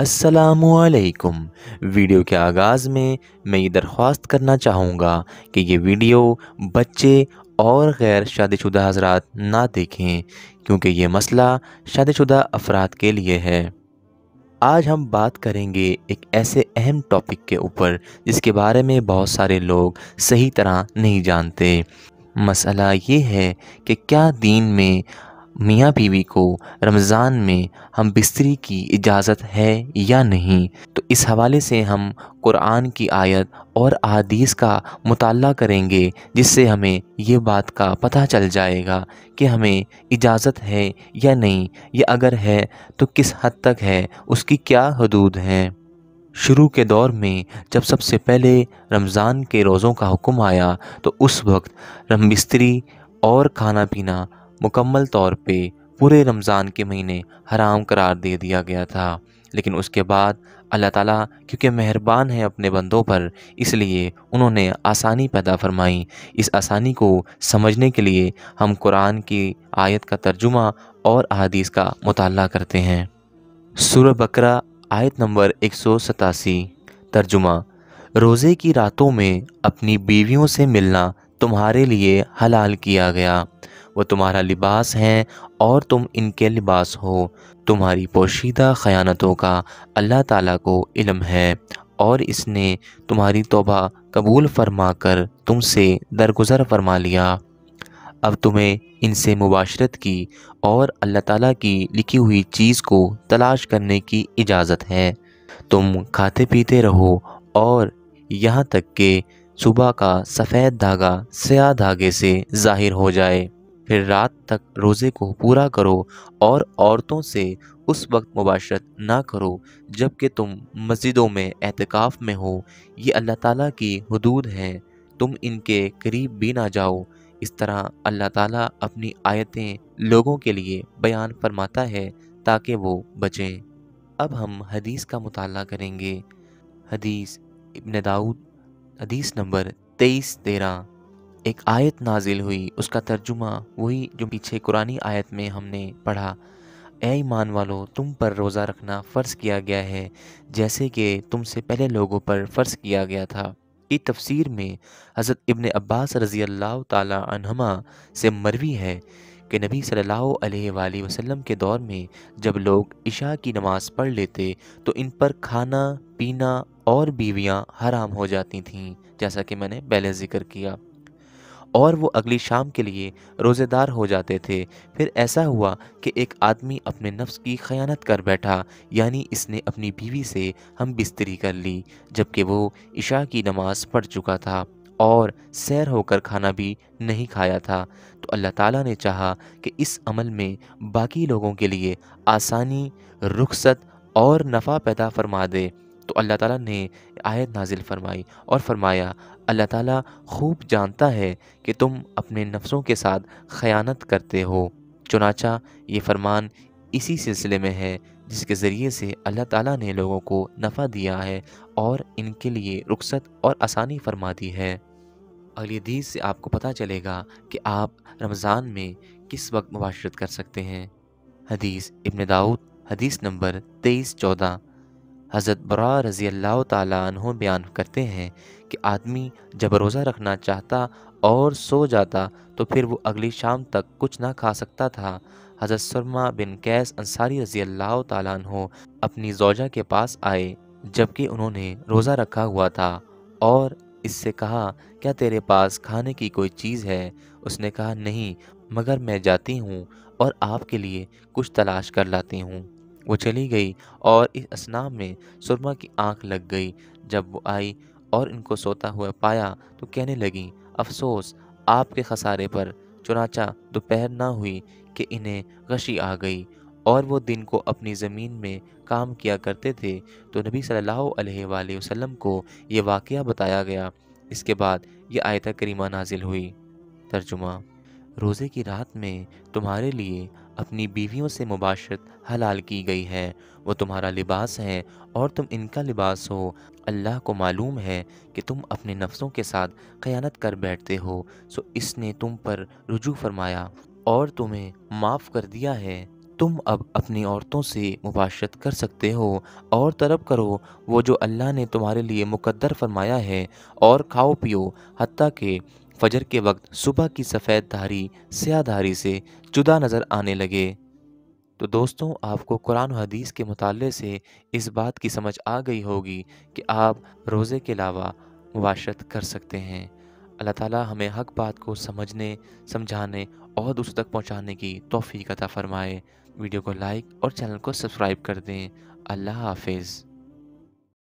असलकुम वीडियो के आगाज़ में मैं ये दरख्वास्त करना चाहूँगा कि ये वीडियो बच्चे और गैर शादीशुदा हजरात ना देखें क्योंकि ये मसला शादीशुदा अफराद के लिए है आज हम बात करेंगे एक ऐसे अहम टॉपिक के ऊपर जिसके बारे में बहुत सारे लोग सही तरह नहीं जानते मसला ये है कि क्या दीन में मियाँ बीवी को रमज़ान में हम बिस्तरी की इजाज़त है या नहीं तो इस हवाले से हम कुरान की आयत और अदीस का मुताल करेंगे जिससे हमें ये बात का पता चल जाएगा कि हमें इजाज़त है या नहीं या अगर है तो किस हद तक है उसकी क्या हदूद हैं शुरू के दौर में जब सबसे पहले रमज़ान के रोज़ों का हुक्म आया तो उस वक्त रम बिस्तरी और खाना पीना मुकम्मल तौर पे पूरे रमज़ान के महीने हराम करार दे दिया गया था लेकिन उसके बाद अल्लाह ताला क्योंकि मेहरबान है अपने बंदों पर इसलिए उन्होंने आसानी पैदा फरमाई इस आसानी को समझने के लिए हम कुरान की आयत का तर्जुमा और अदीस का मताल करते हैं सुर बकरा आयत नंबर एक सौ सतासी तर्जुमा रोज़े की रातों में अपनी बीवियों से मिलना तुम्हारे लिए हलाल किया गया वो तुम्हारा लिबास हैं और तुम इनके लिबास हो तुम्हारी पोशीदा ख़यानतों का अल्लाह ताला को इल्म है और इसने तुम्हारी तोबा कबूल फरमा कर तुमसे दरगुजर फरमा लिया अब तुम्हें इनसे मुबाशरत की और अल्लाह ताला की लिखी हुई चीज़ को तलाश करने की इजाज़त है तुम खाते पीते रहो और यहाँ तक के सुबह का सफ़ेद धागा स्या धागे से जाहिर हो जाए फिर रात तक रोज़े को पूरा करो और औरतों से उस वक्त मुबाशरत ना करो जबकि तुम मस्जिदों में एहतिकाफ़ में हो ये अल्लाह ताला की हदूद हैं तुम इनके करीब भी ना जाओ इस तरह अल्लाह ताला अपनी आयतें लोगों के लिए बयान फरमाता है ताकि वो बचें अब हम हदीस का मताल करेंगे हदीस इबन दाऊद हदीस नंबर तेईस तेरह एक आयत नाजिल हुई उसका तर्जुमा वही जो पीछे कुरानी आयत में हमने पढ़ा ए ईमान वालो तुम पर रोज़ा रखना फ़र्ज़ किया गया है जैसे कि तुमसे पहले लोगों पर फ़र्ज़ किया गया था इस तफसीर में हज़रत इब्न अब्बास रज़ी अल्लाह तहमा से मरवी है कि नबी सल्लल्लाहु अलैहि वसल्लम के दौर में जब लोग इशा की नमाज़ पढ़ लेते तो इन पर खाना पीना और बीवियां हराम हो जाती थीं जैसा कि मैंने पहले ज़िक्र किया और वो अगली शाम के लिए रोज़ेदार हो जाते थे फिर ऐसा हुआ कि एक आदमी अपने नफ्स की खयानत कर बैठा यानी इसने अपनी बीवी से हम बिस्तरी कर ली जबकि वो इशा की नमाज़ पढ़ चुका था और सैर होकर खाना भी नहीं खाया था तो अल्लाह ताला ने चाहा कि इस अमल में बाकी लोगों के लिए आसानी रुखसत और नफ़ा पैदा फरमा दे तो अल्लाह ताला ने आयत नाजिल फरमाई और फरमाया अल्लाह ताला खूब जानता है कि तुम अपने नफ्सों के साथ ख़यानत करते हो चुनाचा ये फरमान इसी सिलसिले में है जिसके ज़रिए से अल्लाह ताला ने लोगों को नफ़ा दिया है और इनके लिए रुखसत और आसानी फरमा दी है अगली हदीस से आपको पता चलेगा कि आप रमज़ान में किस वक्त मुबाशरत कर सकते हैं हदीस इब्न दाऊद हदीस नंबर तेईस चौदह हज़रत बरा रज़ी अल्लाह तहों बयान करते हैं कि आदमी जब रोज़ा रखना चाहता और सो जाता तो फिर वो अगली शाम तक कुछ ना खा सकता था हज़रत सरमा बिन कैस अंसारी रज़ी अल्लाह तहों अपनी जोजा के पास आए जबकि उन्होंने रोज़ा रखा हुआ था और इससे कहा क्या तेरे पास खाने की कोई चीज़ है उसने कहा नहीं मगर मैं जाती हूँ और आपके लिए कुछ तलाश कर लाती हूँ वो चली गई और इस असना में सुरमा की आंख लग गई जब वो आई और इनको सोता हुआ पाया तो कहने लगी अफसोस आपके खसारे पर चुनाचा दोपहर ना हुई कि इन्हें गशी आ गई और वो दिन को अपनी ज़मीन में काम किया करते थे तो नबी सल्लल्लाहु अलैहि वसल्लम को ये वाक़ बताया गया इसके बाद ये आयत करीमा नाजिल हुई तर्जुमा रोज़े की रात में तुम्हारे लिए अपनी बीवियों से मुबाशत हलाल की गई है वो तुम्हारा लिबास है और तुम इनका लिबास हो अल्लाह को मालूम है कि तुम अपने नफ्सों के साथ ख़यानत कर बैठते हो सो इसने तुम पर रुजू फरमाया और तुम्हें माफ़ कर दिया है तुम अब अपनी औरतों से मुबाशत कर सकते हो और तरब करो वो जो अल्लाह ने तुम्हारे लिए मुकद्दर फरमाया है और खाओ पियो हती के फजर के वक्त सुबह की सफ़ेद धारी स्याह धारी से जुदा नज़र आने लगे तो दोस्तों आपको कुरान हदीस के मुताले से इस बात की समझ आ गई होगी कि आप रोज़े के अलावा मुबाशरत कर सकते हैं अल्लाह ताला हमें हक बात को समझने समझाने और दूसरों तक पहुंचाने की तोफ़ी अता फ़रमाए वीडियो को लाइक और चैनल को सब्सक्राइब कर दें अल्लाह हाफिज़